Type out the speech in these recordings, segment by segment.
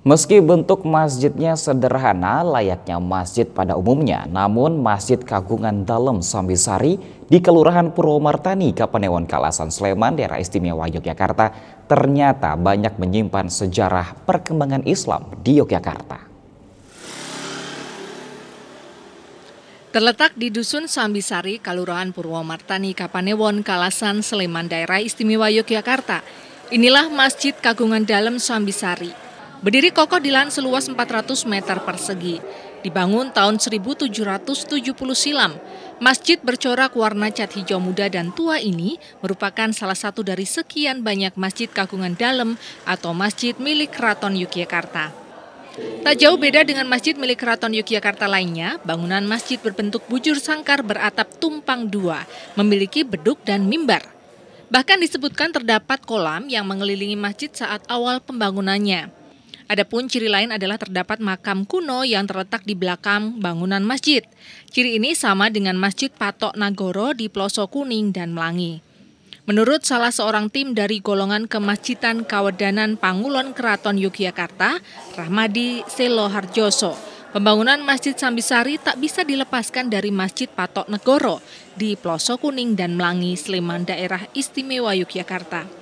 Meski bentuk masjidnya sederhana layaknya masjid pada umumnya, namun Masjid Kagungan Dalem Sambisari di Kelurahan Purwomartani, Kapanewon, Kalasan Sleman, daerah istimewa Yogyakarta, ternyata banyak menyimpan sejarah perkembangan Islam di Yogyakarta. Terletak di Dusun Sambisari, Kelurahan Purwomartani, Kapanewon, Kalasan, Sleman, Daerah Istimewa Yogyakarta. Inilah Masjid Kagungan Dalem Sambisari. Berdiri kokoh di lahan seluas 400 meter persegi. Dibangun tahun 1770 silam, masjid bercorak warna cat hijau muda dan tua ini merupakan salah satu dari sekian banyak masjid kagungan dalam atau masjid milik Keraton Yogyakarta. Tak jauh beda dengan masjid milik Keraton Yogyakarta lainnya, bangunan masjid berbentuk bujur sangkar beratap tumpang dua, memiliki beduk dan mimbar. Bahkan disebutkan terdapat kolam yang mengelilingi masjid saat awal pembangunannya. Adapun ciri lain adalah terdapat makam kuno yang terletak di belakang bangunan masjid. Ciri ini sama dengan Masjid Patok Nagoro di Pelosok Kuning dan Melangi. Menurut salah seorang tim dari golongan kemasjitan Kawedanan Pangulon Keraton Yogyakarta, Rahmadi Selo Harjoso, pembangunan Masjid Sambisari tak bisa dilepaskan dari Masjid Patok Negoro di Pelosok Kuning dan Melangi, Sleman, daerah istimewa Yogyakarta.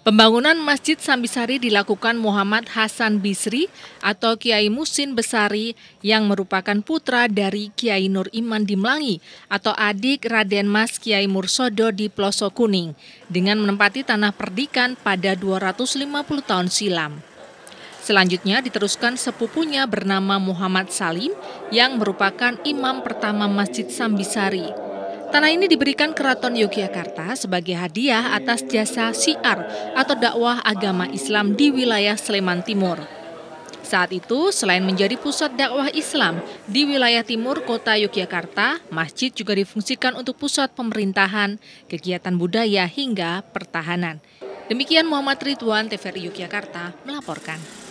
Pembangunan Masjid Sambisari dilakukan Muhammad Hasan Bisri atau Kiai Musin Besari yang merupakan putra dari Kiai Nur Iman Dimlangi atau adik Raden Mas Kiai Mursodo di Ploso Kuning dengan menempati tanah perdikan pada 250 tahun silam. Selanjutnya diteruskan sepupunya bernama Muhammad Salim yang merupakan imam pertama Masjid Sambisari. Tanah ini diberikan Keraton Yogyakarta sebagai hadiah atas jasa siar atau dakwah agama Islam di wilayah Sleman Timur. Saat itu, selain menjadi pusat dakwah Islam di wilayah timur kota Yogyakarta, masjid juga difungsikan untuk pusat pemerintahan, kegiatan budaya hingga pertahanan. Demikian Muhammad Ridwan TVRI Yogyakarta melaporkan.